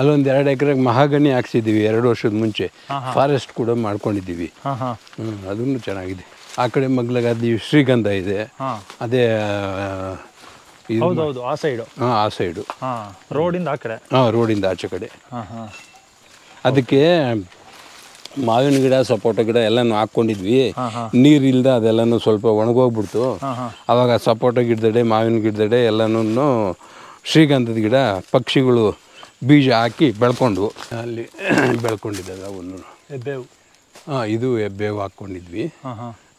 ಅಲ್ಲೊಂದು ಎರಡು ಎಕರೆಗೆ ಮಹಾಗಣಿ ಹಾಕ್ಸಿದ್ದೀವಿ ಎರಡು ವರ್ಷದ ಮುಂಚೆ ಫಾರೆಸ್ಟ್ ಕೂಡ ಮಾಡ್ಕೊಂಡಿದ್ದೀವಿ ಹ್ಮ್ ಅದನ್ನು ಚೆನ್ನಾಗಿದೆ ಆ ಕಡೆ ಮಗ್ಲಗಾದಿ ಶ್ರೀಗಂಧ ಇದೆ ಅದೇ ಆ ಸೈಡು ಹಾಂ ಆ ರೋಡಿಂದ ಆ ಕಡೆ ಹಾಂ ರೋಡಿಂದ ಆಚೆ ಕಡೆ ಅದಕ್ಕೆ ಮಾವಿನ ಗಿಡ ಸಪೋಟ ಗಿಡ ಎಲ್ಲನೂ ಹಾಕ್ಕೊಂಡಿದ್ವಿ ಇಲ್ಲದೆ ಅದೆಲ್ಲನೂ ಸ್ವಲ್ಪ ಒಣಗೋಗ್ಬಿಡ್ತು ಅವಾಗ ಸಪೋಟ ಗಿಡದಡೆ ಮಾವಿನ ಗಿಡದಡೆ ಎಲ್ಲಾನು ಶ್ರೀಗಂಧದ ಗಿಡ ಪಕ್ಷಿಗಳು ಬೀಜ ಹಾಕಿ ಬೆಳ್ಕೊಂಡು ಅಲ್ಲಿ ಬೆಳ್ಕೊಂಡಿದ್ದಲ್ಲ ಒಂದು ಎಬ್ಬೇವು ಹಾಂ ಇದು ಎಬ್ಬೇವು ಹಾಕ್ಕೊಂಡಿದ್ವಿ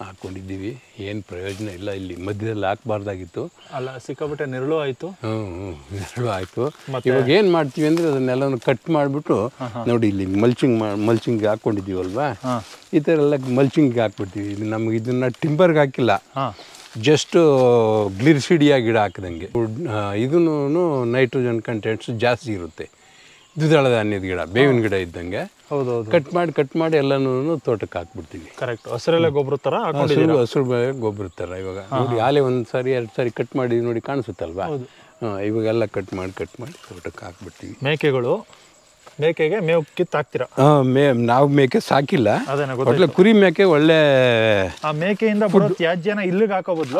ಹಾಕ್ಕೊಂಡಿದ್ದೀವಿ ಏನು ಪ್ರಯೋಜನ ಇಲ್ಲ ಇಲ್ಲಿ ಮಧ್ಯದಲ್ಲಿ ಹಾಕ್ಬಾರ್ದಾಗಿತ್ತು ಅಲ್ಲ ಸಿಕ್ಕಾಬಿಟ್ಟೆ ನೆರಳು ಆಯಿತು ಹ್ಞೂ ಹ್ಞೂ ನೆರಳು ಆಯಿತು ಇವಾಗ ಏನು ಮಾಡ್ತೀವಿ ಅಂದರೆ ಅದನ್ನೆಲ್ಲ ಕಟ್ ಮಾಡಿಬಿಟ್ಟು ನೋಡಿ ಇಲ್ಲಿ ಮಲ್ಚಿಂಗ್ ಮಲ್ಚಿಂಗ್ ಹಾಕ್ಕೊಂಡಿದ್ದೀವಲ್ವಾ ಈ ಥರ ಎಲ್ಲ ಮಲ್ಚಿಂಗ್ ಹಾಕ್ಬಿಡ್ತೀವಿ ನಮ್ಗೆ ಇದನ್ನು ಟಿಂಬರ್ಗೆ ಹಾಕಿಲ್ಲ ಜಸ್ಟ್ ಗ್ಲಿರ್ಸಿಡಿಯಾ ಗಿಡ ಹಾಕಿದಂಗೆ ಇದನ್ನು ನೈಟ್ರೋಜನ್ ಕಂಟೆಂಟ್ಸ್ ಜಾಸ್ತಿ ಇರುತ್ತೆ ದ್ವಿದಳ ಧಾನ್ಯದ ಗಿಡ ಬೇವಿನ ಗಿಡ ಇದ್ದಂಗೆ ಹೌದೌದು ಕಟ್ ಮಾಡಿ ಕಟ್ ಮಾಡಿ ಎಲ್ಲನೂ ತೋಟಕ್ಕೆ ಹಾಕ್ಬಿಡ್ತೀನಿ ಕರೆಕ್ಟ್ ಹಸಿರೆಲ್ಲ ಗೊಬ್ಬರ ಥರ ಹಸಿರು ಹಸಿರು ಗೊಬ್ಬರ ಥರ ಇವಾಗ ನೋಡಿ ಆಲೆ ಒಂದು ಸಾರಿ ಎರಡು ಸಾರಿ ಕಟ್ ಮಾಡಿ ನೋಡಿ ಕಾಣಿಸುತ್ತಲ್ವಾ ಇವಾಗೆಲ್ಲ ಕಟ್ ಮಾಡಿ ಕಟ್ ಮಾಡಿ ತೋಟಕ್ಕೆ ಹಾಕ್ಬಿಡ್ತೀವಿ ಮೇಕೆಗಳು ಮೇಕೆಗೆ ಮೇವು ಕಿತ್ತಾಕ್ತೀರಾ ಮೇ ನಾವು ಮೇಕೆ ಸಾಕಿಲ್ಲ ಒಟ್ಲೆ ಕುರಿ ಮೇಕೆ ಒಳ್ಳೆ ಆ ಮೇಕೆಯಿಂದ ಬರೋ ತ್ಯಾಜ್ಯನ ಇಲ್ಲಿಗೆ ಹಾಕೋಬೋದು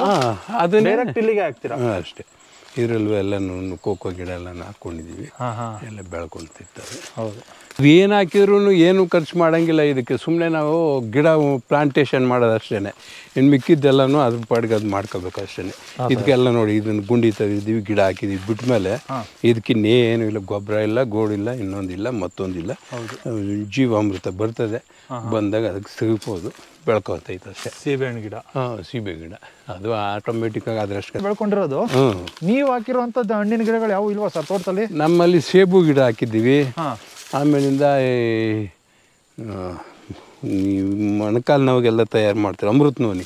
ಅದನ್ನ ಡೈರೆಕ್ಟ್ ಇಲ್ಲಿಗೆ ಹಾಕ್ತೀರಾ ಅಷ್ಟೇ ಇದರಲ್ಲೂ ಎಲ್ಲ ಕೋಕೋ ಗಿಡ ಎಲ್ಲ ಹಾಕೊಂಡಿದ್ದೀವಿ ಎಲ್ಲ ಬೆಳ್ಕೊಳ್ತಿರ್ತವೆ ಹೌದು ಏನು ಹಾಕಿದ್ರೂ ಏನು ಖರ್ಚು ಮಾಡೋಂಗಿಲ್ಲ ಇದಕ್ಕೆ ಸುಮ್ಮನೆ ನಾವು ಗಿಡ ಪ್ಲಾಂಟೇಶನ್ ಮಾಡೋದಷ್ಟೇ ಇನ್ನು ಮಿಕ್ಕಿದ್ದೆಲ್ಲನೂ ಅದ್ರ ಪಾಡಿಗೆ ಅದು ಮಾಡ್ಕೋಬೇಕು ಅಷ್ಟೇ ಇದಕ್ಕೆಲ್ಲ ನೋಡಿ ಇದನ್ನು ಗುಂಡಿ ತೆಗೆದಿದ್ದೀವಿ ಗಿಡ ಹಾಕಿದ್ದೀವಿ ಬಿಟ್ಟ ಮೇಲೆ ಇದಕ್ಕಿನ್ನೇನು ಇಲ್ಲ ಗೊಬ್ಬರ ಇಲ್ಲ ಗೋಡಿಲ್ಲ ಇನ್ನೊಂದಿಲ್ಲ ಮತ್ತೊಂದಿಲ್ಲ ಜೀವಾಮೃತ ಬರ್ತದೆ ಬಂದಾಗ ಅದಕ್ಕೆ ಸಿಗ್ಬೋದು ಬೆಳ್ಕೊತೈತೆ ಅಷ್ಟೇ ಸೀಬೆಹಣ್ಣು ಗಿಡ ಹಾಂ ಸೀಬೆ ಗಿಡ ಅದು ಆಟೋಮೆಟಿಕ್ ಆಗಿ ಅದ್ರಷ್ಟು ಬೆಳ್ಕೊಂಡಿರೋದು ನೀವು ಹಾಕಿರುವಂಥದ್ದು ಹಣ್ಣಿನ ಗಿಡಗಳು ಯಾವ ಇಲ್ವಾ ಸರ್ ತೋಟದಲ್ಲಿ ನಮ್ಮಲ್ಲಿ ಸೇಬು ಗಿಡ ಹಾಕಿದ್ದೀವಿ ಆಮೇಲಿಂದ ಈ ಮೊಣಕಾಲು ನೋವಿಗೆಲ್ಲ ತಯಾರು ಮಾಡ್ತೀವಿ ಅಮೃತ ನೋನಿ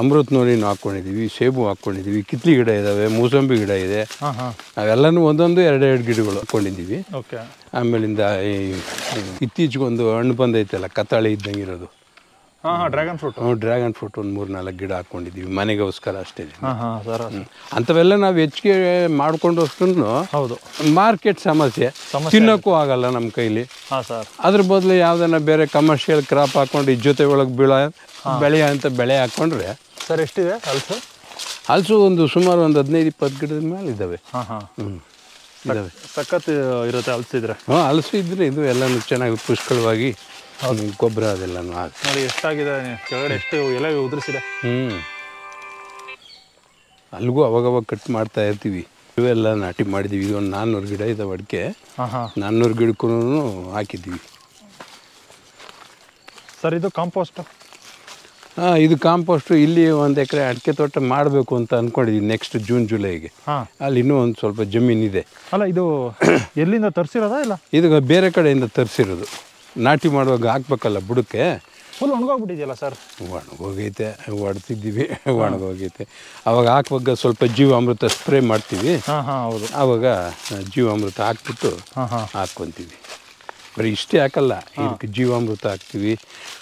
ಅಮೃತ ನೋನಿನೂ ಹಾಕ್ಕೊಂಡಿದ್ದೀವಿ ಸೇಬು ಹಾಕ್ಕೊಂಡಿದ್ದೀವಿ ಕಿತ್ಲಿ ಗಿಡ ಇದ್ದಾವೆ ಮೂಸಂಬಿ ಗಿಡ ಇದೆ ಅವೆಲ್ಲನೂ ಒಂದೊಂದು ಎರಡು ಎರಡು ಗಿಡಗಳು ಹಾಕ್ಕೊಂಡಿದ್ದೀವಿ ಆಮೇಲಿಂದ ಈ ಒಂದು ಹಣ್ಣು ಬಂದೈತಲ್ಲ ಕತ್ತಾಳೆ ಇದ್ದಂಗೆ ಇರೋದು ಡ್ರ್ಯಾಗನ್ ಫ್ರೂಟ್ ಡ್ರ್ಯಾಗನ್ ಫ್ರೂಟ್ ಒಂದು ಮೂರು ನಾಲ್ಕು ಗಿಡ ಹಾಕೊಂಡಿದ್ದೀವಿ ಮನೆಗೋಸ್ಕರ ಅಷ್ಟೇ ಅಂಥವೆಲ್ಲ ನಾವು ಹೆಚ್ಚಿಗೆ ಮಾಡ್ಕೊಂಡು ಅಷ್ಟನ್ನು ಹೌದು ಮಾರ್ಕೆಟ್ ಸಮಸ್ಯೆ ತಿನ್ನೋಕ್ಕೂ ಆಗಲ್ಲ ನಮ್ಮ ಕೈಲಿ ಅದ್ರ ಬದಲು ಯಾವ್ದನ್ನ ಬೇರೆ ಕಮರ್ಷಿಯಲ್ ಕ್ರಾಪ್ ಹಾಕೊಂಡು ಜೊತೆ ಒಳಗೆ ಬೀಳ ಬೆಳೆಯ ಅಂತ ಬೆಳೆ ಹಾಕೊಂಡ್ರೆ ಸರ್ ಎಷ್ಟಿದೆ ಹಲಸು ಹಲಸು ಒಂದು ಸುಮಾರು ಒಂದು ಹದಿನೈದು ಇಪ್ಪತ್ತು ಗಿಡದ ಮೇಲೆ ಇದ್ದಾವೆ ಹ್ಞೂ ಸಖತ್ ಇರುತ್ತೆ ಹಲಸಿದ್ರೆ ಹಾಂ ಹಲಸು ಇದ್ರೆ ಇದು ಎಲ್ಲಾನು ಚೆನ್ನಾಗಿ ಪುಷ್ಕಳವಾಗಿ ಹೌದು ಗೊಬ್ಬರ ಅದೆಲ್ಲ ನೋಡಿ ಎಷ್ಟಾಗಿದೆ ಕೆಳಗಡೆ ಎಷ್ಟು ಎಲೆ ಉದುರಿಸಿದೆ ಹ್ಞೂ ಅಲ್ಲಿಗೂ ಅವಾಗವಾಗ ಕಟ್ ಮಾಡ್ತಾ ಇರ್ತೀವಿ ಇವೆಲ್ಲ ನಾಟಿ ಮಾಡಿದ್ದೀವಿ ಒಂದು ನಾನ್ನೂರು ಗಿಡ ಇದಾವೆ ಅಡಿಕೆ ನಾನ್ನೂರು ಗಿಡಕ್ಕೂ ಹಾಕಿದ್ದೀವಿ ಸರ್ ಇದು ಕಾಂಪೋಸ್ಟ್ ಹಾಂ ಇದು ಕಾಂಪೋಸ್ಟ್ ಇಲ್ಲಿ ಒಂದು ಎಕರೆ ಅಡಿಕೆ ತೋಟ ಮಾಡಬೇಕು ಅಂತ ಅಂದ್ಕೊಂಡಿದ್ದೀವಿ ನೆಕ್ಸ್ಟ್ ಜೂನ್ ಜುಲೈಗೆ ಅಲ್ಲಿ ಇನ್ನೂ ಒಂದು ಸ್ವಲ್ಪ ಜಮೀನಿದೆ ಅಲ್ಲ ಇದು ಎಲ್ಲಿಂದ ತರಿಸಿರೋದಾ ಇಲ್ಲ ಇದು ಬೇರೆ ಕಡೆಯಿಂದ ತರಿಸಿರೋದು ನಾಟಿ ಮಾಡುವಾಗ ಹಾಕ್ಬೇಕಲ್ಲ ಬುಡಕ್ಕೆ ಫುಲ್ ಒಣಗೋಗ್ಬಿಟ್ಟಿದೆಯಲ್ಲ ಸರ್ ಒಣಗೋಗೈತೆ ಒಡ್ತಿದ್ದೀವಿ ಒಣಗೋಗೈತೆ ಅವಾಗ ಹಾಕುವಾಗ ಸ್ವಲ್ಪ ಜೀವಾಮೃತ ಸ್ಪ್ರೇ ಮಾಡ್ತೀವಿ ಹೌದು ಆವಾಗ ಜೀವಾಮೃತ ಹಾಕ್ಬಿಟ್ಟು ಹಾಕ್ಕೊತೀವಿ ಬರೀ ಇಷ್ಟೇ ಹಾಕಲ್ಲ ಇದಕ್ಕೆ ಜೀವಾಮೃತ ಹಾಕ್ತೀವಿ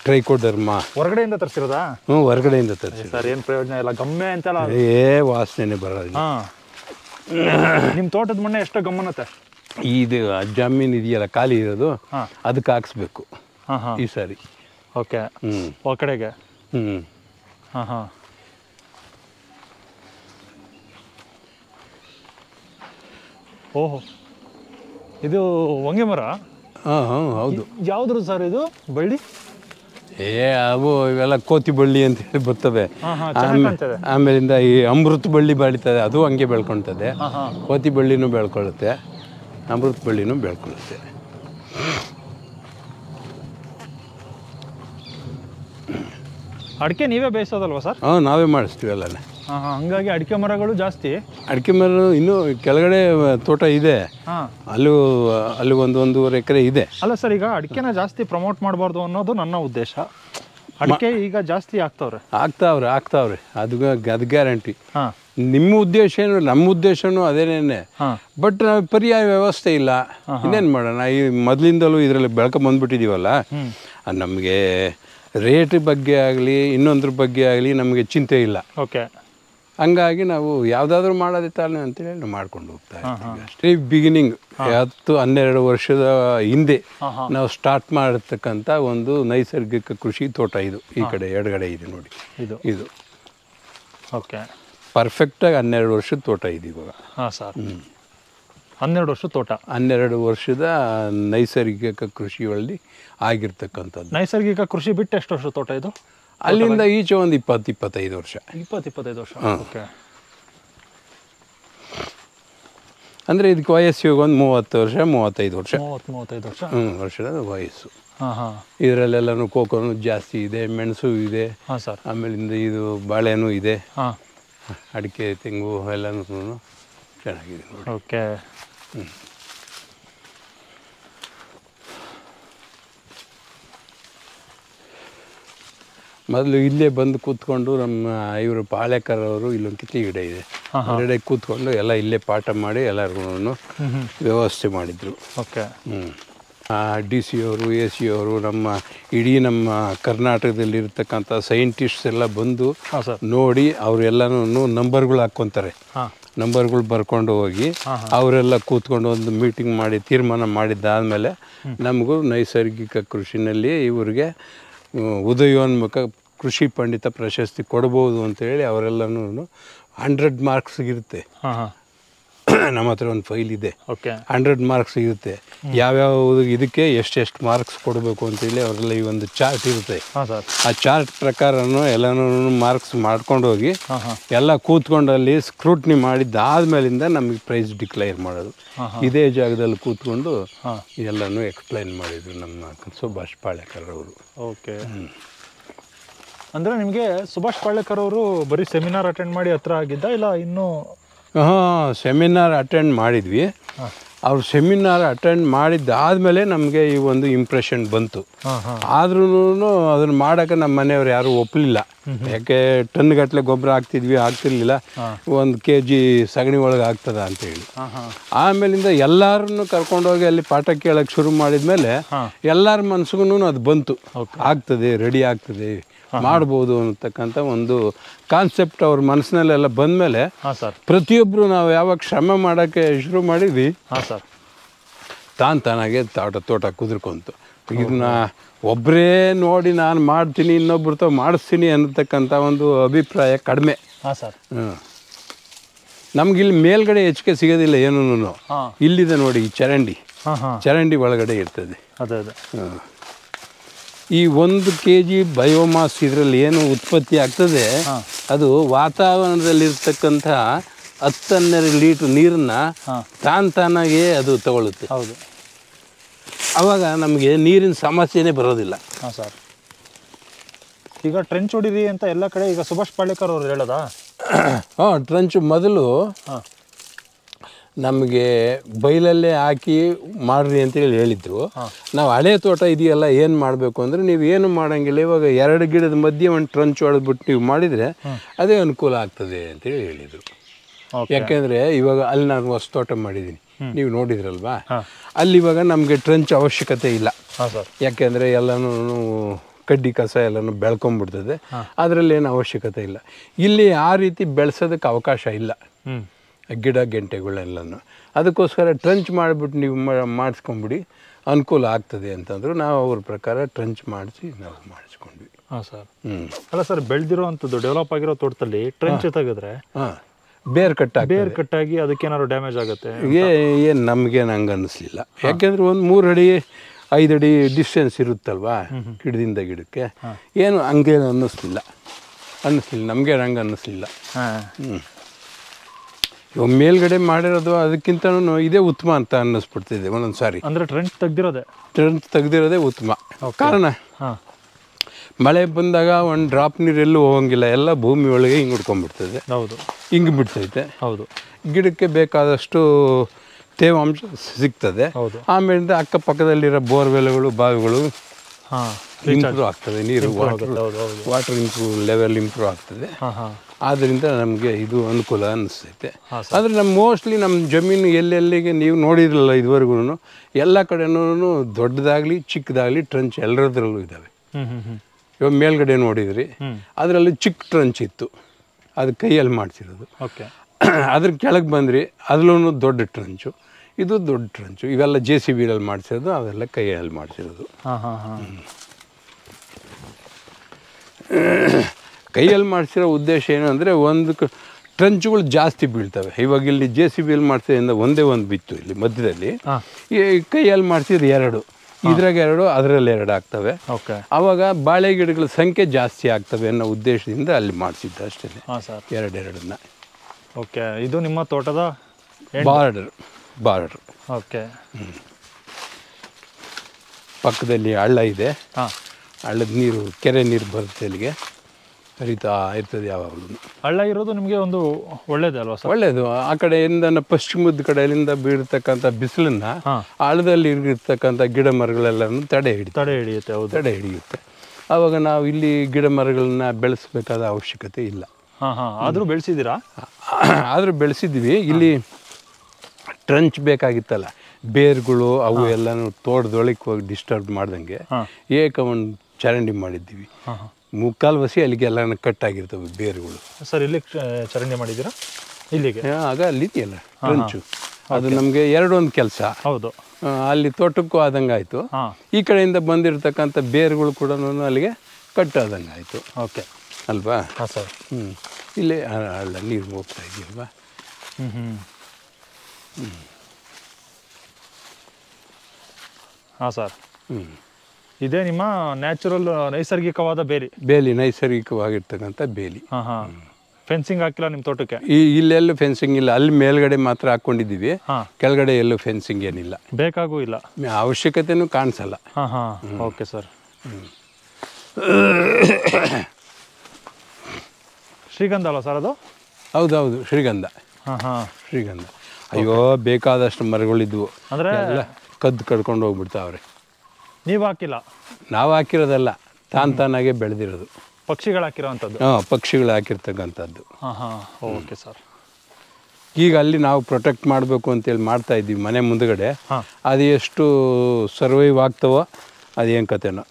ಟ್ರೈಕೋಡರ್ಮ ಹೊರಗಡೆಯಿಂದ ತರಿಸಿರೋದಾ ಹ್ಞೂ ಹೊರಗಡೆಯಿಂದ ತರಿಸಿ ಸರ್ ಏನು ಪ್ರಯೋಜನ ಇಲ್ಲ ಗಮ್ಮೆ ಅಂತಲ್ಲ ಏ ವಾಸನೆ ಬರೋದಿಲ್ಲ ನಿಮ್ಮ ತೋಟದ ಮಣ್ಣೆ ಎಷ್ಟೋ ಗಮ್ಮನತ್ತೆ ಇದು ಜಮೀನು ಇದೆಯಲ್ಲ ಖಾಲಿ ಇರೋದು ಅದಕ್ಕೆ ಹಾಕ್ಸ್ಬೇಕು ಈ ಸಾರಿ ಓಕೆ ಹ್ಞೂ ಕಡೆಗೆ ಹ್ಞೂ ಹಾಂ ಹಾಂ ಓಹೋ ಇದು ಹೊಂಗೆ ಮರ ಹಾಂ ಹಾಂ ಹೌದು ಯಾವ್ದ್ರ ಸರ್ ಇದು ಬಳ್ಳಿ ಏ ಅವು ಇವೆಲ್ಲ ಕೋತಿ ಬಳ್ಳಿ ಅಂತ ಹೇಳಿ ಬರ್ತವೆ ಆಮೇಲಿಂದ ಈ ಅಮೃತ ಬಳ್ಳಿ ಬೆಳೀತದೆ ಅದು ಹಂಗೆ ಬೆಳ್ಕೊಳ್ತದೆ ಕೋತಿ ಬಳ್ಳಿನೂ ಬೆಳ್ಕೊಳ್ಳುತ್ತೆ ಅಮೃತ ಬಳ್ಳಿನೂ ಬೆಳ್ಕೊಳ್ಳುತ್ತೆ ಅಡಿಕೆ ನೀವೇ ಬೇಯಿಸೋದಲ್ವಾ ಸರ್ ಹಾಂ ನಾವೇ ಮಾಡಿಸ್ತೀವಿ ಅಲ್ಲೇ ಹಂಗಾಗಿ ಅಡಿಕೆ ಮರಗಳು ಜಾಸ್ತಿ ಅಡಿಕೆ ಮರ ಇನ್ನು ಕೆಳಗಡೆ ತೋಟ ಇದೆ ಅಲ್ಲೂ ಅಲ್ಲಿ ಒಂದು ಒಂದೂವರೆ ಎಕರೆ ಇದೆ ಅಲ್ಲ ಸರ್ ಈಗ ಅಡಿಕೆನ ಜಾಸ್ತಿ ಪ್ರಮೋಟ್ ಮಾಡಬಾರ್ದು ಅನ್ನೋದು ನನ್ನ ಉದ್ದೇಶ ಅಡಿಕೆ ಈಗ ಜಾಸ್ತಿ ಆಗ್ತಾವ್ರೆ ಆಗ್ತಾವ್ರೆ ಆಗ್ತಾವ್ರೆ ಅದು ಅದು ಗ್ಯಾರಂಟಿ ಹಾಂ ನಿಮ್ಮ ಉದ್ದೇಶ ಏನು ನಮ್ಮ ಉದ್ದೇಶನೂ ಅದೇನೇನೆ ಬಟ್ ನಾವು ಪರ್ಯಾಯ ವ್ಯವಸ್ಥೆ ಇಲ್ಲ ಇನ್ನೇನು ಮಾಡೋಣ ಈ ಮೊದಲಿಂದಲೂ ಇದರಲ್ಲಿ ಬೆಳಕು ಬಂದ್ಬಿಟ್ಟಿದೀವಲ್ಲ ನಮಗೆ ರೇಟ್ ಬಗ್ಗೆ ಆಗಲಿ ಇನ್ನೊಂದ್ರ ಬಗ್ಗೆ ಆಗಲಿ ನಮಗೆ ಚಿಂತೆ ಇಲ್ಲ ಓಕೆ ಹಂಗಾಗಿ ನಾವು ಯಾವುದಾದ್ರೂ ಮಾಡೋದೇ ಅಂತೇಳಿ ಮಾಡ್ಕೊಂಡು ಹೋಗ್ತಾ ಇದ್ದೀವಿ ಬಿಗಿನಿಂಗ್ ಹತ್ತು ಹನ್ನೆರಡು ವರ್ಷದ ಹಿಂದೆ ನಾವು ಸ್ಟಾರ್ಟ್ ಮಾಡತಕ್ಕಂಥ ಒಂದು ನೈಸರ್ಗಿಕ ಕೃಷಿ ತೋಟ ಇದು ಈ ಕಡೆ ಎಡಗಡೆ ಇದೆ ನೋಡಿ ಇದು ಇದು ಓಕೆ ಪರ್ಫೆಕ್ಟಾಗಿ ಹನ್ನೆರಡು ವರ್ಷದ ತೋಟ ಇದೆ ಇವಾಗ ಹಾಂ ಸರ್ ಹನ್ನೆರಡು ವರ್ಷ ತೋಟ ಹನ್ನೆರಡು ವರ್ಷದ ನೈಸರ್ಗಿಕ ಕೃಷಿಯಲ್ಲಿ ಆಗಿರ್ತಕ್ಕಂಥದ್ದು ನೈಸರ್ಗಿಕ ಕೃಷಿ ಬಿಟ್ಟು ಎಷ್ಟು ವರ್ಷ ತೋಟ ಇದು ಅಲ್ಲಿಂದ ಈಚೆ ಒಂದು ಇಪ್ಪತ್ತು ಇಪ್ಪತ್ತೈದು ವರ್ಷ ಇಪ್ಪತ್ತು ಇಪ್ಪತ್ತೈದು ವರ್ಷ ಓಕೆ ಅಂದರೆ ಇದಕ್ಕೆ ವಯಸ್ಸು ಇವಾಗ ಒಂದು ಮೂವತ್ತು ವರ್ಷ ಮೂವತ್ತೈದು ವರ್ಷ ಮೂವತ್ತು ಮೂವತ್ತೈದು ವರ್ಷ ಹ್ಞೂ ವರ್ಷದ ವಯಸ್ಸು ಇದರಲ್ಲೆಲ್ಲನೂ ಕೋಕೋನು ಜಾಸ್ತಿ ಇದೆ ಮೆಣಸು ಇದೆ ಹಾಂ ಸರ್ ಆಮೇಲಿಂದ ಇದು ಬಾಳೆನೂ ಇದೆ ಹಾಂ ಅಡಿಕೆ ತೆಂಗು ಎಲ್ಲನೂ ಚೆನ್ನಾಗಿದೆ ಓಕೆ ಮೊದಲು ಇಲ್ಲೇ ಬಂದು ಕೂತ್ಕೊಂಡು ನಮ್ಮ ಇವರು ಪಾಳ್ಯಕರ್ ಅವರು ಇಲ್ಲೊಂದು ಕಿತ್ತಿ ಗಿಡ ಇದೆ ಎರಡೆ ಕೂತ್ಕೊಂಡು ಎಲ್ಲ ಇಲ್ಲೇ ಪಾಠ ಮಾಡಿ ಎಲ್ಲರಿಗೂ ವ್ಯವಸ್ಥೆ ಮಾಡಿದರು ಓಕೆ ಹ್ಞೂ ಡಿ ಸಿ ಅವರು ಎ ಸಿ ಅವರು ನಮ್ಮ ಇಡೀ ನಮ್ಮ ಕರ್ನಾಟಕದಲ್ಲಿ ಇರ್ತಕ್ಕಂಥ ಸೈಂಟಿಸ್ಟ್ಸ್ ಎಲ್ಲ ಬಂದು ನೋಡಿ ಅವರೆಲ್ಲನೂ ನಂಬರ್ಗಳು ಹಾಕ್ಕೊತಾರೆ ನಂಬರ್ಗಳು ಬರ್ಕೊಂಡು ಹೋಗಿ ಅವರೆಲ್ಲ ಕೂತ್ಕೊಂಡು ಒಂದು ಮೀಟಿಂಗ್ ಮಾಡಿ ತೀರ್ಮಾನ ಮಾಡಿದ್ದಾದಮೇಲೆ ನಮಗೂ ನೈಸರ್ಗಿಕ ಕೃಷಿನಲ್ಲಿ ಇವರಿಗೆ ಉದಯೋನ್ಮುಖ ಕೃಷಿ ಪಂಡಿತ ಪ್ರಶಸ್ತಿ ಕೊಡ್ಬೋದು ಅಂತೇಳಿ ಅವರೆಲ್ಲನೂ ಹಂಡ್ರೆಡ್ ಮಾರ್ಕ್ಸ್ಗಿರುತ್ತೆ ನಮ್ಮ ಹತ್ರ ಒಂದು ಫೈಲ್ ಇದೆ ಓಕೆ ಹಂಡ್ರೆಡ್ ಮಾರ್ಕ್ಸ್ ಇರುತ್ತೆ ಯಾವ್ಯಾವ ಇದಕ್ಕೆ ಎಷ್ಟೆಷ್ಟು ಮಾರ್ಕ್ಸ್ ಕೊಡಬೇಕು ಅಂತೇಳಿ ಅವರೆಲ್ಲ ಈ ಒಂದು ಚಾರ್ಟ್ ಇರುತ್ತೆ ಆ ಚಾರ್ಟ್ ಪ್ರಕಾರ ಎಲ್ಲನೂ ಮಾರ್ಕ್ಸ್ ಮಾಡ್ಕೊಂಡು ಹೋಗಿ ಎಲ್ಲ ಕೂತ್ಕೊಂಡು ಅಲ್ಲಿ ಸ್ಕ್ರೂಟ್ನಿ ಮಾಡಿದ್ದಾದ್ಮೇಲಿಂದ ನಮಗೆ ಪ್ರೈಸ್ ಡಿಕ್ಲೇರ್ ಮಾಡೋದು ಇದೇ ಜಾಗದಲ್ಲಿ ಕೂತ್ಕೊಂಡು ಎಲ್ಲನೂ ಎಕ್ಸ್ಪ್ಲೈನ್ ಮಾಡಿದ್ರು ನಮ್ಮ ಸುಭಾಷ್ ಪಾಳೇಕರ್ ಅವರು ಓಕೆ ಅಂದರೆ ನಿಮಗೆ ಸುಭಾಷ್ ಪಾಳೇಕರ್ ಅವರು ಬರೀ ಸೆಮಿನಾರ್ ಅಟೆಂಡ್ ಮಾಡಿ ಹತ್ರ ಆಗಿದ್ದ ಇಲ್ಲ ಇನ್ನೂ ಹಾಂ ಸೆಮಿನಾರ್ ಅಟೆಂಡ್ ಮಾಡಿದ್ವಿ ಅವರು ಸೆಮಿನಾರ್ ಅಟೆಂಡ್ ಮಾಡಿದ್ದಾದಮೇಲೆ ನಮಗೆ ಈ ಒಂದು ಇಂಪ್ರೆಷನ್ ಬಂತು ಆದ್ರೂ ಅದನ್ನು ಮಾಡೋಕ್ಕೆ ನಮ್ಮ ಮನೆಯವರು ಯಾರೂ ಒಪ್ಪಲಿಲ್ಲ ಯಾಕೆ ಟನ್ ಗಟ್ಟಲೆ ಗೊಬ್ಬರ ಹಾಕ್ತಿದ್ವಿ ಆಗ್ತಿರ್ಲಿಲ್ಲ ಒಂದು ಕೆ ಜಿ ಸಗಣಿ ಒಳಗೆ ಆಗ್ತದ ಅಂತೇಳಿ ಆಮೇಲಿಂದ ಎಲ್ಲರನ್ನು ಕರ್ಕೊಂಡೋಗಿ ಅಲ್ಲಿ ಪಾಠ ಕೇಳಕ್ಕೆ ಶುರು ಮಾಡಿದ್ಮೇಲೆ ಎಲ್ಲರ ಮನ್ಸಿಗೂ ಅದು ಬಂತು ಆಗ್ತದೆ ರೆಡಿ ಆಗ್ತದೆ ಮಾಡ್ಬೋದು ಅನ್ನತಕ್ಕಂಥ ಒಂದು ಕಾನ್ಸೆಪ್ಟ್ ಅವ್ರ ಮನಸ್ಸಿನಲ್ಲೆಲ್ಲ ಬಂದಮೇಲೆ ಪ್ರತಿಯೊಬ್ಬರು ನಾವು ಯಾವಾಗ ಶ್ರಮ ಮಾಡೋಕ್ಕೆ ಶುರು ಮಾಡಿದ್ವಿ ತಾನು ತಾನಾಗೆ ತೋಟ ತೋಟ ಕುದುರ್ಕೊಂತು ಇದನ್ನ ಒಬ್ಬರೇ ನೋಡಿ ನಾನು ಮಾಡ್ತೀನಿ ಇನ್ನೊಬ್ರು ಮಾಡಿಸ್ತೀನಿ ಅನ್ನತಕ್ಕಂಥ ಒಂದು ಅಭಿಪ್ರಾಯ ಕಡಿಮೆ ಹಾಂ ಸರ್ ಹ್ಞೂ ನಮಗಿಲ್ಲಿ ಮೇಲ್ಗಡೆ ಹೆಚ್ಚಿಗೆ ಸಿಗೋದಿಲ್ಲ ಏನೂ ಇಲ್ಲಿದೆ ನೋಡಿ ಈ ಚರಂಡಿ ಚರಂಡಿ ಒಳಗಡೆ ಇರ್ತದೆ ಅದೇ ಅದೇ ಈ ಒಂದು ಕೆ ಜಿ ಬಯೋಮಾಸ್ ಇದರಲ್ಲಿ ಏನು ಉತ್ಪತ್ತಿ ಆಗ್ತದೆ ಅದು ವಾತಾವರಣದಲ್ಲಿರ್ತಕ್ಕಂಥ ಹತ್ತನ್ನೆರಡು ಲೀಟ್ರ್ ನೀರನ್ನ ತಾನ್ ತಾನಾಗೇ ಅದು ತಗೊಳ್ಳುತ್ತೆ ಹೌದು ಅವಾಗ ನಮಗೆ ನೀರಿನ ಸಮಸ್ಯೆನೇ ಬರೋದಿಲ್ಲ ಹಾಂ ಸರ್ ಈಗ ಟ್ರೆಂಚ್ ಹೊಡಿರಿ ಅಂತ ಎಲ್ಲ ಕಡೆ ಈಗ ಸುಭಾಷ್ ಪಾಳೇಕರ್ ಅವರು ಹೇಳೋದಾ ಹಾಂ ಟ್ರೆಂಚ್ ಮೊದಲು ನಮಗೆ ಬೈಲಲ್ಲೇ ಹಾಕಿ ಮಾಡ್ರಿ ಅಂತೇಳಿ ಹೇಳಿದ್ರು ನಾವು ಹಳೆ ತೋಟ ಇದೆಯಲ್ಲ ಏನು ಮಾಡಬೇಕು ಅಂದರೆ ನೀವು ಏನು ಮಾಡೋಂಗಿಲ್ಲ ಇವಾಗ ಎರಡು ಗಿಡದ ಮಧ್ಯೆ ಒಂದು ಟ್ರಂಚ್ ಹೊಡೆದ್ಬಿಟ್ಟು ನೀವು ಮಾಡಿದರೆ ಅದೇ ಅನುಕೂಲ ಆಗ್ತದೆ ಅಂತೇಳಿ ಹೇಳಿದರು ಯಾಕೆಂದರೆ ಇವಾಗ ಅಲ್ಲಿ ನಾನು ಹೊಸ ತೋಟ ಮಾಡಿದ್ದೀನಿ ನೀವು ನೋಡಿದ್ರಲ್ವಾ ಅಲ್ಲಿ ಇವಾಗ ನಮಗೆ ಟ್ರೆಂಚ್ ಅವಶ್ಯಕತೆ ಇಲ್ಲ ಯಾಕೆಂದ್ರೆ ಎಲ್ಲನೂ ಕಡ್ಡಿ ಕಸ ಎಲ್ಲನೂ ಬೆಳ್ಕೊಂಡ್ಬಿಡ್ತದೆ ಅದರಲ್ಲಿ ಏನು ಅವಶ್ಯಕತೆ ಇಲ್ಲ ಇಲ್ಲಿ ಆ ರೀತಿ ಬೆಳೆಸೋದಕ್ಕೆ ಅವಕಾಶ ಇಲ್ಲ ಗಿಡ ಗೆಂಟೆಗಳೆಲ್ಲನೂ ಅದಕ್ಕೋಸ್ಕರ ಟ್ರಂಚ್ ಮಾಡಿಬಿಟ್ಟು ನೀವು ಮಾಡಿಸ್ಕೊಂಬಿಡಿ ಅನುಕೂಲ ಆಗ್ತದೆ ಅಂತಂದ್ರು ನಾವು ಅವ್ರ ಪ್ರಕಾರ ಟ್ರಂಚ್ ಮಾಡಿಸಿ ನಾವು ಮಾಡಿಸ್ಕೊಂಡ್ವಿ ಹಾಂ ಸರ್ ಹ್ಞೂ ಅಲ್ಲ ಸರ್ ಬೆಳೆದಿರೋ ಅಂಥದ್ದು ಡೆವಲಪ್ ಆಗಿರೋ ತೋಟದಲ್ಲಿ ಟ್ರಂಚ್ ತೆಗೆದ್ರೆ ಹಾಂ ಬೇರ್ ಕಟ್ ಬೇರ್ ಕಟ್ಟಾಗಿ ಅದಕ್ಕೆ ಏನಾದ್ರು ಡ್ಯಾಮೇಜ್ ಆಗುತ್ತೆ ಏನು ನಮಗೇನು ಹಂಗೆ ಅನ್ನಿಸ್ಲಿಲ್ಲ ಯಾಕೆಂದ್ರೆ ಒಂದು ಮೂರು ಅಡಿ ಐದು ಅಡಿ ಡಿಸ್ಟೆನ್ಸ್ ಇರುತ್ತಲ್ವಾ ಗಿಡದಿಂದ ಗಿಡಕ್ಕೆ ಏನು ಹಂಗೇನು ಅನ್ನಿಸ್ಲಿಲ್ಲ ಅನ್ನಿಸ್ಲಿಲ್ಲ ನಮಗೆ ಹಂಗೆ ಅನ್ನಿಸ್ಲಿಲ್ಲ ಹ್ಞೂ ಇವಾಗ ಮೇಲ್ಗಡೆ ಮಾಡಿರೋದು ಅದಕ್ಕಿಂತ ಇದೇ ಉತ್ತಮ ಅಂತ ಅನ್ನಿಸ್ಬಿಡ್ತಿದೆ ಒಂದೊಂದು ಸಾರಿ ಅಂದರೆ ಟ್ರೆಂಡ್ ತೆಗ್ದಿರೋದೆ ಟ್ರೆಂಡ್ ತೆಗ್ದಿರೋದೇ ಉತ್ತಮ ಕಾರಣ ಮಳೆ ಬಂದಾಗ ಒಂದು ಡ್ರಾಪ್ ನೀರು ಎಲ್ಲೂ ಹೋಗಂಗಿಲ್ಲ ಎಲ್ಲ ಭೂಮಿ ಒಳಗೆ ಹಿಂಗೆ ಹುಡ್ಕೊಂಡ್ಬಿಡ್ತದೆ ಹೌದು ಹಿಂಗೆ ಬಿಡ್ತೈತೆ ಹೌದು ಗಿಡಕ್ಕೆ ಬೇಕಾದಷ್ಟು ತೇವಾಂಶ ಸಿಗ್ತದೆ ಆಮೇಲೆ ಅಕ್ಕಪಕ್ಕದಲ್ಲಿರೋ ಬೋರ್ವೆಲ್ಗಳು ಬಾವಿಗಳು ಇಂಪ್ರೂವ್ ಆಗ್ತದೆ ನೀರು ವಾಟರ್ ಇಂಪ್ರೂವ್ ಲೆವೆಲ್ ಇಂಪ್ರೂವ್ ಆಗ್ತದೆ ಆದ್ದರಿಂದ ನಮಗೆ ಇದು ಅನುಕೂಲ ಅನಿಸ್ತೈತೆ ಆದರೆ ನಮ್ಮ ಮೋಸ್ಟ್ಲಿ ನಮ್ಮ ಜಮೀನು ಎಲ್ಲೆಲ್ಲಿಗೆ ನೀವು ನೋಡಿರಲ್ಲ ಇದುವರೆಗೂ ಎಲ್ಲ ಕಡೆನೂ ದೊಡ್ಡದಾಗಲಿ ಚಿಕ್ಕದಾಗಲಿ ಟ್ರಂಚ್ ಎಲ್ಲರದ್ರಲ್ಲೂ ಇದ್ದಾವೆ ಇವಾಗ ಮೇಲ್ಗಡೆ ನೋಡಿದ್ರಿ ಅದರಲ್ಲಿ ಚಿಕ್ಕ ಟ್ರಂಚ್ ಇತ್ತು ಅದು ಕೈಯಲ್ಲಿ ಓಕೆ ಅದ್ರ ಕೆಳಗೆ ಬಂದ್ರಿ ಅದರಲ್ಲೂ ದೊಡ್ಡ ಟ್ರಂಚು ಇದು ದೊಡ್ಡ ಟ್ರಂಚು ಇವೆಲ್ಲ ಜೆ ಸಿ ಬಿಯಲ್ಲಿ ಮಾಡಿಸಿರೋದು ಅದೆಲ್ಲ ಕೈಯಲ್ಲಿ ಮಾಡಿಸಿರೋದು ಕೈಯಲ್ಲಿ ಮಾಡಿಸಿರೋ ಉದ್ದೇಶ ಏನು ಅಂದರೆ ಒಂದು ಟ್ರಂಚುಗಳು ಜಾಸ್ತಿ ಬೀಳ್ತವೆ ಇವಾಗ ಇಲ್ಲಿ ಜೆ ಸಿ ಬಿಯಲ್ಲಿ ಮಾಡಿಸಿದ್ರಿಂದ ಒಂದೇ ಒಂದು ಬಿತ್ತು ಇಲ್ಲಿ ಮಧ್ಯದಲ್ಲಿ ಈ ಕೈಯಲ್ಲಿ ಮಾಡಿಸಿದ್ರೆ ಎರಡು ಇದ್ರಾಗ ಎರಡು ಅದರಲ್ಲಿ ಎರಡು ಆಗ್ತವೆ ಅವಾಗ ಬಾಳೆ ಗಿಡಗಳ ಸಂಖ್ಯೆ ಜಾಸ್ತಿ ಆಗ್ತವೆ ಅನ್ನೋ ಉದ್ದೇಶದಿಂದ ಅಲ್ಲಿ ಮಾಡಿಸಿದ್ದ ಅಷ್ಟೇ ಎರಡೆರಡನ್ನ ಓಕೆ ಇದು ನಿಮ್ಮ ತೋಟದ ಬಾರ್ಡರ್ ಬಾರ್ಡರ್ ಓಕೆ ಪಕ್ಕದಲ್ಲಿ ಹಳ್ಳ ಇದೆ ಹಳ್ಳದ ನೀರು ಕೆರೆ ನೀರು ಬರುತ್ತೆ ಅಲ್ಲಿಗೆ ಕರೀತಾ ಇರ್ತದೆ ಯಾವಾಗಲೂ ಹಳ್ಳ ಇರೋದು ನಿಮಗೆ ಒಂದು ಒಳ್ಳೇದಲ್ವಾ ಅಲ್ವಾ ಸರ್ ಒಳ್ಳೇದು ಆ ಕಡೆಯಿಂದ ಪಶ್ಚಿಮದ ಕಡೆಯಿಂದ ಬೀಳ್ತಕ್ಕಂಥ ಬಿಸಿಲನ್ನ ಆಳದಲ್ಲಿ ಇರ್ತಕ್ಕಂಥ ಗಿಡ ಮರಗಳೆಲ್ಲನೂ ತಡೆ ಹಿಡಿ ತಡೆ ಹಿಡಿಯುತ್ತೆ ಹೌದು ತಡೆ ಹಿಡಿಯುತ್ತೆ ಆವಾಗ ನಾವು ಇಲ್ಲಿ ಗಿಡ ಮರಗಳನ್ನ ಬೆಳೆಸಬೇಕಾದ ಅವಶ್ಯಕತೆ ಇಲ್ಲ ಹಾಂ ಹಾಂ ಆದರೂ ಬೆಳೆಸಿದ್ದೀರಾ ಆದರೂ ಬೆಳೆಸಿದ್ವಿ ಇಲ್ಲಿ ಟ್ರಂಚ್ ಬೇಕಾಗಿತ್ತಲ್ಲ ಬೇರ್ಗಳು ಅವು ಎಲ್ಲನೂ ತೋಟದೊಳಕ್ಕೆ ಹೋಗಿ ಡಿಸ್ಟರ್ಬ್ ಮಾಡ್ದಂಗೆ ಏಕ ಒಂದು ಚರಂಡಿ ಮಾಡಿದ್ದೀವಿ ಮುಕ್ಕಾಲು ವಸಿ ಕಟ್ ಕಟ್ಟಾಗಿರ್ತವೆ ಬೇರುಗಳು ಸರ್ ಇಲ್ಲಿ ಚರಂಡಿ ಮಾಡಿದ್ದೀರಾ ಇಲ್ಲಿಗೆ ಆಗ ಇದೆಯಲ್ಲ ಹಂಚು ಅದು ನಮಗೆ ಎರಡೊಂದು ಕೆಲಸ ಹೌದು ಅಲ್ಲಿ ತೋಟಕ್ಕೂ ಆದಂಗೆ ಆಯಿತು ಈ ಕಡೆಯಿಂದ ಬಂದಿರತಕ್ಕಂಥ ಬೇರುಗಳು ಕೂಡ ಅಲ್ಲಿಗೆ ಕಟ್ಟಾದಂಗೆ ಆಯಿತು ಓಕೆ ಅಲ್ವಾ ಹಾಂ ಸರ್ ಹ್ಞೂ ಇಲ್ಲೇ ಅಲ್ಲ ನೀರು ಹೋಗ್ತಾ ಇದೆಯಲ್ವಾ ಹ್ಞೂ ಹ್ಞೂ ಹಾಂ ಸರ್ ಹ್ಞೂ ಇದೇ ನಿಮ್ಮ ನ್ಯಾಚುರಲ್ ನೈಸರ್ಗಿಕವಾದ ಬೇಲಿ ಬೇಲಿ ನೈಸರ್ಗಿಕವಾಗಿರ್ತಕ್ಕಂಥ ಬೇಲಿ ಫೆನ್ಸಿಂಗ್ ಹಾಕಿಲ್ಲ ನಿಮ್ಮ ತೋಟಕ್ಕೆ ಈ ಇಲ್ಲೆಲ್ಲೂ ಫೆನ್ಸಿಂಗ್ ಇಲ್ಲ ಅಲ್ಲಿ ಮೇಲ್ಗಡೆ ಮಾತ್ರ ಹಾಕೊಂಡಿದ್ದೀವಿ ಕೆಳಗಡೆ ಎಲ್ಲೂ ಫೆನ್ಸಿಂಗ್ ಏನಿಲ್ಲ ಬೇಕಾಗೂ ಇಲ್ಲ ಅವಶ್ಯಕತೆನೂ ಕಾಣಿಸಲ್ಲ ಓಕೆ ಸರ್ ಶ್ರೀಗಂಧ ಅಲ್ಲ ಸರ್ ಅದು ಹೌದೌದು ಶ್ರೀಗಂಧ ಶ್ರೀಗಂಧ ಅಯ್ಯೋ ಬೇಕಾದಷ್ಟು ಮರಗಳಿದ್ವು ಅಂದ್ರೆ ಕದ್ದು ಕಡ್ಕೊಂಡು ಹೋಗ್ಬಿಡ್ತಾವ್ರೆ ನೀವು ಹಾಕಿಲ್ಲ ನಾವು ಹಾಕಿರೋದಲ್ಲ ತಾನ್ ತಾನಾಗೆ ಬೆಳೆದಿರೋದು ಪಕ್ಷಿಗಳು ಹಾಕಿರೋವಂಥದ್ದು ಹಾಂ ಪಕ್ಷಿಗಳು ಹಾಕಿರ್ತಕ್ಕಂಥದ್ದು ಹಾಂ ಹಾಂ ಓಕೆ ಸರ್ ಈಗ ಅಲ್ಲಿ ನಾವು ಪ್ರೊಟೆಕ್ಟ್ ಮಾಡಬೇಕು ಅಂತೇಳಿ ಮಾಡ್ತಾ ಇದ್ದೀವಿ ಮನೆ ಮುಂದಗಡೆ ಅದು ಎಷ್ಟು ಸರ್ವೈವ್ ಆಗ್ತವೋ ಅದೇನು ಕತೆನೋ